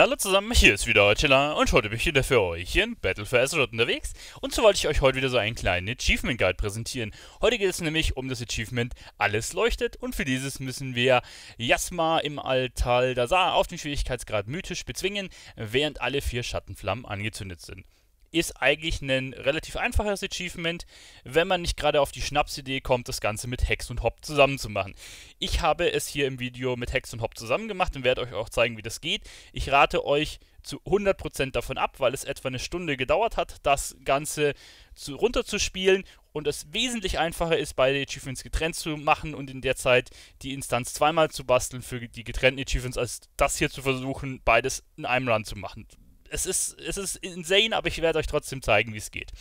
Hallo zusammen, hier ist wieder Attila und heute bin ich wieder für euch in Battle for Azeroth unterwegs und so wollte ich euch heute wieder so einen kleinen Achievement Guide präsentieren. Heute geht es nämlich um das Achievement Alles leuchtet und für dieses müssen wir Jasma im Altal Dazar auf dem Schwierigkeitsgrad mythisch bezwingen, während alle vier Schattenflammen angezündet sind ist eigentlich ein relativ einfaches Achievement, wenn man nicht gerade auf die Schnapsidee kommt, das Ganze mit Hex und Hop zusammenzumachen. Ich habe es hier im Video mit Hex und Hop zusammen gemacht und werde euch auch zeigen, wie das geht. Ich rate euch zu 100% davon ab, weil es etwa eine Stunde gedauert hat, das Ganze zu, runterzuspielen und es wesentlich einfacher ist, beide Achievements getrennt zu machen und in der Zeit die Instanz zweimal zu basteln für die getrennten Achievements, als das hier zu versuchen, beides in einem Run zu machen es ist, es ist insane, aber ich werde euch trotzdem zeigen, wie es geht.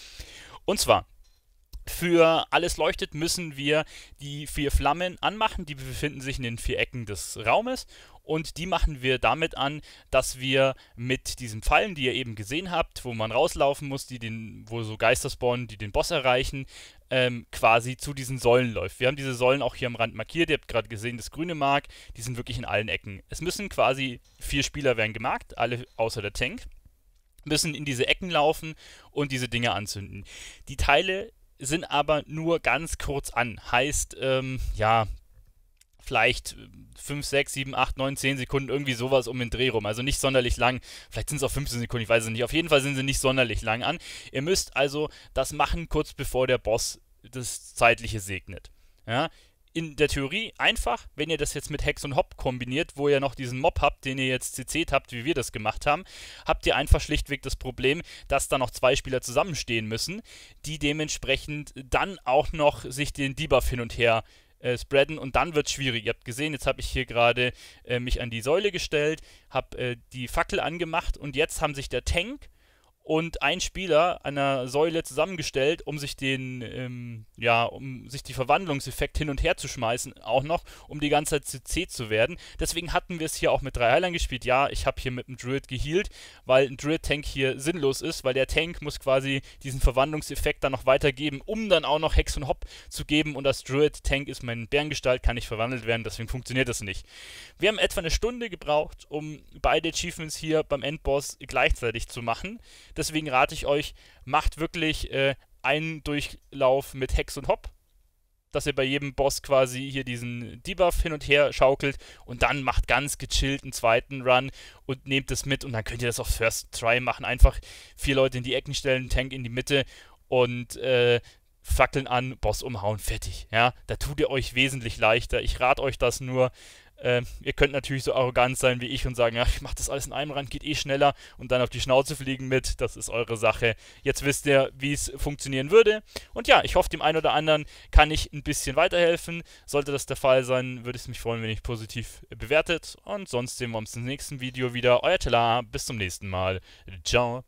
Und zwar, für alles leuchtet, müssen wir die vier Flammen anmachen. Die befinden sich in den vier Ecken des Raumes. Und die machen wir damit an, dass wir mit diesen Pfeilen, die ihr eben gesehen habt, wo man rauslaufen muss, die den, wo so Geister spawnen, die den Boss erreichen, ähm, quasi zu diesen Säulen läuft. Wir haben diese Säulen auch hier am Rand markiert. Ihr habt gerade gesehen, das grüne Mark, die sind wirklich in allen Ecken. Es müssen quasi vier Spieler werden gemarkt, alle außer der Tank müssen in diese Ecken laufen und diese Dinge anzünden. Die Teile sind aber nur ganz kurz an. Heißt, ähm, ja, vielleicht 5, 6, 7, 8, 9, 10 Sekunden, irgendwie sowas um den Dreh rum. Also nicht sonderlich lang. Vielleicht sind es auch 15 Sekunden, ich weiß es nicht. Auf jeden Fall sind sie nicht sonderlich lang an. Ihr müsst also das machen, kurz bevor der Boss das Zeitliche segnet. Ja, in der Theorie einfach, wenn ihr das jetzt mit Hex und Hop kombiniert, wo ihr noch diesen Mob habt, den ihr jetzt CC't habt, wie wir das gemacht haben, habt ihr einfach schlichtweg das Problem, dass da noch zwei Spieler zusammenstehen müssen, die dementsprechend dann auch noch sich den Debuff hin und her äh, spreaden und dann wird es schwierig. Ihr habt gesehen, jetzt habe ich hier gerade äh, mich an die Säule gestellt, habe äh, die Fackel angemacht und jetzt haben sich der Tank und ein Spieler einer Säule zusammengestellt, um sich den, ähm, ja, um sich die Verwandlungseffekt hin und her zu schmeißen, auch noch, um die ganze Zeit CC zu werden. Deswegen hatten wir es hier auch mit drei Heilern gespielt. Ja, ich habe hier mit dem Druid gehealt, weil ein Druid-Tank hier sinnlos ist, weil der Tank muss quasi diesen Verwandlungseffekt dann noch weitergeben, um dann auch noch Hex und Hop zu geben und das Druid-Tank ist mein Bärengestalt, kann nicht verwandelt werden, deswegen funktioniert das nicht. Wir haben etwa eine Stunde gebraucht, um beide Achievements hier beim Endboss gleichzeitig zu machen. Deswegen rate ich euch, macht wirklich äh, einen Durchlauf mit Hex und Hop, dass ihr bei jedem Boss quasi hier diesen Debuff hin und her schaukelt und dann macht ganz gechillt einen zweiten Run und nehmt es mit und dann könnt ihr das auf First Try machen. Einfach vier Leute in die Ecken stellen, Tank in die Mitte und äh, Fackeln an, Boss umhauen, fertig. Ja, da tut ihr euch wesentlich leichter. Ich rate euch das nur. Äh, ihr könnt natürlich so arrogant sein wie ich und sagen, ja, ich mache das alles in einem Rand, geht eh schneller und dann auf die Schnauze fliegen mit, das ist eure Sache. Jetzt wisst ihr, wie es funktionieren würde. Und ja, ich hoffe, dem einen oder anderen kann ich ein bisschen weiterhelfen. Sollte das der Fall sein, würde es mich freuen, wenn ihr positiv bewertet. Und sonst sehen wir uns im nächsten Video wieder. Euer Telar, bis zum nächsten Mal. Ciao.